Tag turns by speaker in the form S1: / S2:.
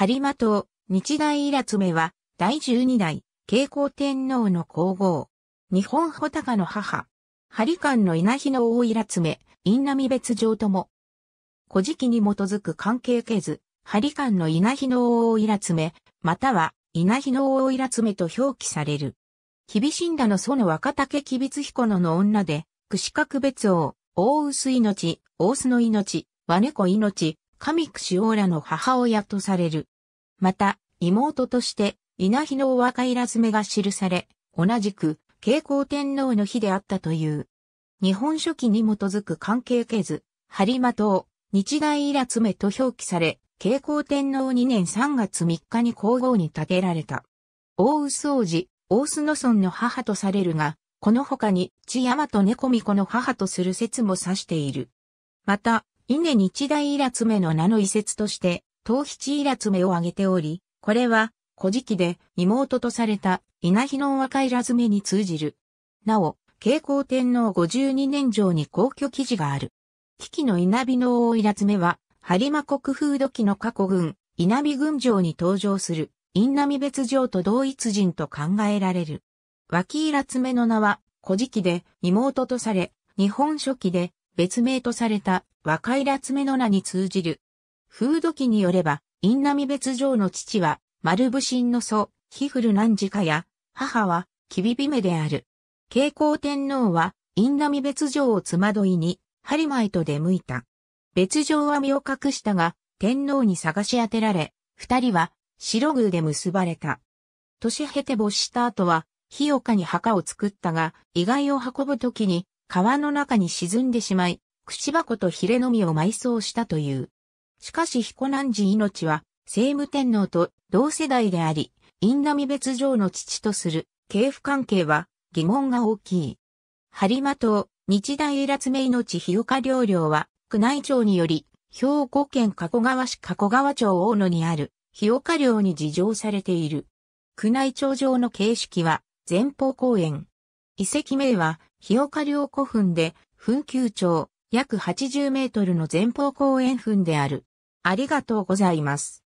S1: 播間島、日大イ爪は、第十二代、慶光天皇の皇后。日本穂高の母。針官の稲日の大イ爪、稲波別城とも。古事記に基づく関係けず、針官の稲日の大イ爪、または、稲日の大イ爪と表記される。日々死んだの祖の若竹吉備津彦野の女で、串角別王、大臼命、大須の命、和猫命、神串オーラの母親とされる。また、妹として、稲日のお若いらめが記され、同じく、慶光天皇の日であったという。日本書紀に基づく関係けず、張磨島、日大イラめと表記され、慶光天皇2年3月3日に皇后に建てられた。大臼王子、大須野村の母とされるが、この他に、千山と猫巫女の母とする説も指している。また、稲日大イラツメの名の遺説として、東七イラツメを挙げており、これは、古事記で妹とされた稲日の若いラずメに通じる。なお、慶光天皇52年上に皇居記事がある。危機の稲日の大イラツメは、播磨国風土記の過去軍、稲日軍城に登場する、稲波別城と同一人と考えられる。脇イラツメの名は、古事記で妹とされ、日本書記で別名とされた若いらつめの名に通じる。風土記によれば、因波別城の父は、丸武神の祖、ヒフル南寺家や、母は、キビビメである。慶光天皇は、因波別城をつまどいに、ハリマイと出向いた。別城は身を隠したが、天皇に探し当てられ、二人は、白宮で結ばれた。年経て没した後は、日岡に墓を作ったが、意外を運ぶ時に、川の中に沈んでしまい、口箱とヒレのみを埋葬したという。しかし彦南寺命は、聖武天皇と同世代であり、因波別上の父とする、系譜関係は疑問が大きい。播磨島、日大辣爪命日岡領領は、宮内庁により、兵庫県加古川市加古川町大野にある、日岡領に事情されている。宮内庁上の形式は、前方公園。遺跡名は、日岡陵古墳で、墳丘長、約80メートルの前方後円墳である。ありがとうございます。